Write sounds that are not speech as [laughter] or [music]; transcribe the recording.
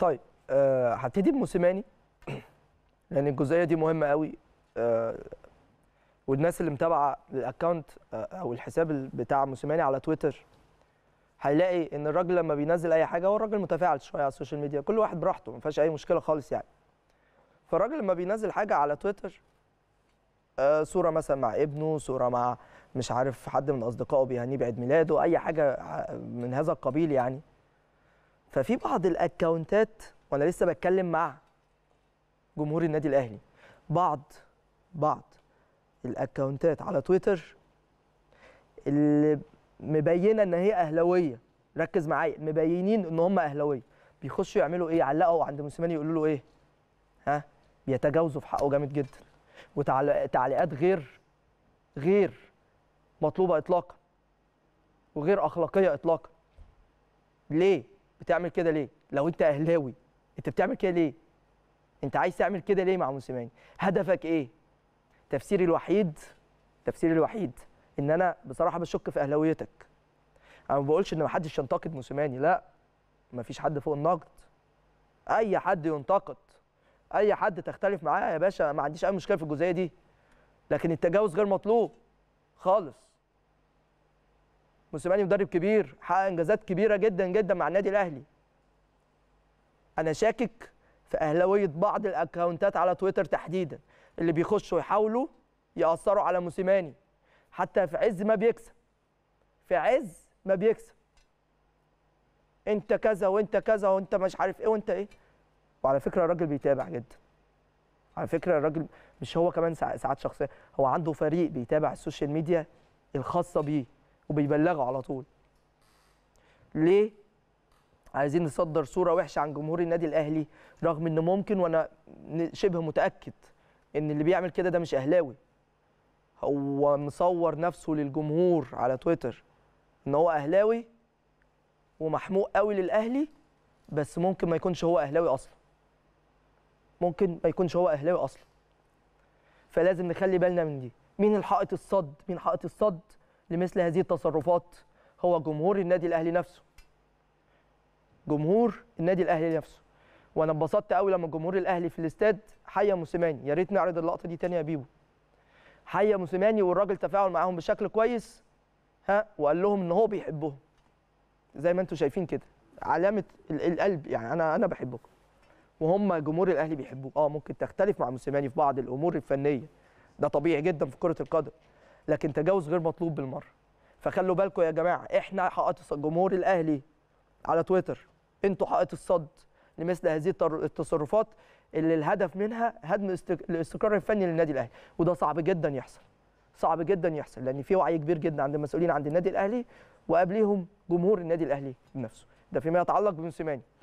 طيب أه هبتدي بموسيماني [clears throat] لان الجزئيه دي مهمه قوي أه والناس اللي متابعه الاكونت آه، او الحساب بتاع موسيماني على تويتر هيلاقي ان الراجل لما بينزل اي حاجه هو الراجل متفاعل شويه على السوشيال ميديا كل واحد براحته ما فيهاش اي مشكله خالص يعني فالراجل لما بينزل حاجه على تويتر آه صوره مثلا مع ابنه صوره مع مش عارف حد من اصدقائه بيهنيه بعيد ميلاده اي حاجه آه، من هذا القبيل يعني ففي بعض الاكونتات وانا لسه بتكلم مع جمهور النادي الاهلي بعض بعض الاكونتات على تويتر اللي مبينه ان هي اهلاويه ركز معايا مبينين ان هم اهلاويه بيخشوا يعملوا ايه يعلقوا عند موسيماني يقولوا له ايه ها بيتجاوزوا في حقه جامد جدا وتعليقات غير غير مطلوبه اطلاقا وغير اخلاقيه اطلاقا ليه بتعمل كده ليه؟ لو انت اهلاوي انت بتعمل كده ليه؟ انت عايز تعمل كده ليه مع موسيماني؟ هدفك ايه؟ تفسيري الوحيد تفسيري الوحيد ان انا بصراحه بشك في اهلاويتك. انا ما بقولش ان ما حدش ينتقد موسيماني لا ما فيش حد فوق النقد. اي حد ينتقد اي حد تختلف معاه يا باشا ما عنديش اي مشكله في الجزئيه دي. لكن التجاوز غير مطلوب خالص. موسيماني مدرب كبير حقق انجازات كبيره جدا جدا مع النادي الاهلي انا شاكك في اهلاويه بعض الاكونتات على تويتر تحديدا اللي بيخشوا يحاولوا ياثروا على موسيماني حتى في عز ما بيكسب في عز ما بيكسب انت كذا وانت كذا وانت مش عارف ايه وانت ايه وعلى فكره الراجل بيتابع جدا على فكره الراجل مش هو كمان ساعات شخصيه هو عنده فريق بيتابع السوشيال ميديا الخاصه بيه وبيبلغوا على طول ليه عايزين نصدر صوره وحشه عن جمهور النادي الاهلي رغم ان ممكن وانا شبه متاكد ان اللي بيعمل كده ده مش اهلاوي هو مصور نفسه للجمهور على تويتر ان هو اهلاوي ومحموق قوي للاهلي بس ممكن ما يكونش هو اهلاوي اصلا ممكن ما يكونش هو اهلاوي اصلا فلازم نخلي بالنا من دي مين الحائط الصد مين حائط الصد لمثل هذه التصرفات هو جمهور النادي الاهلي نفسه جمهور النادي الاهلي نفسه وانا انبسطت قوي لما جمهور الاهلي في الاستاد حيا موسيماني يا ريت نعرض اللقطه دي تاني يا بيبو حيا موسيماني والراجل تفاعل معاهم بشكل كويس ها وقال لهم ان هو بيحبهم زي ما انتم شايفين كده علامه القلب يعني انا انا بحبكم وهم جمهور الاهلي بيحبوه اه ممكن تختلف مع موسيماني في بعض الامور الفنيه ده طبيعي جدا في كره القدم لكن تجاوز غير مطلوب بالمره فخلوا بالكم يا جماعه احنا الصد جمهور الاهلي على تويتر انتوا حائط الصد لمثل هذه التصرفات اللي الهدف منها هدم الاستقرار الفني للنادي الاهلي وده صعب جدا يحصل صعب جدا يحصل لان في وعي كبير جدا عند المسؤولين عند النادي الاهلي وقبليهم جمهور النادي الاهلي نفسه ده فيما يتعلق بموسيماني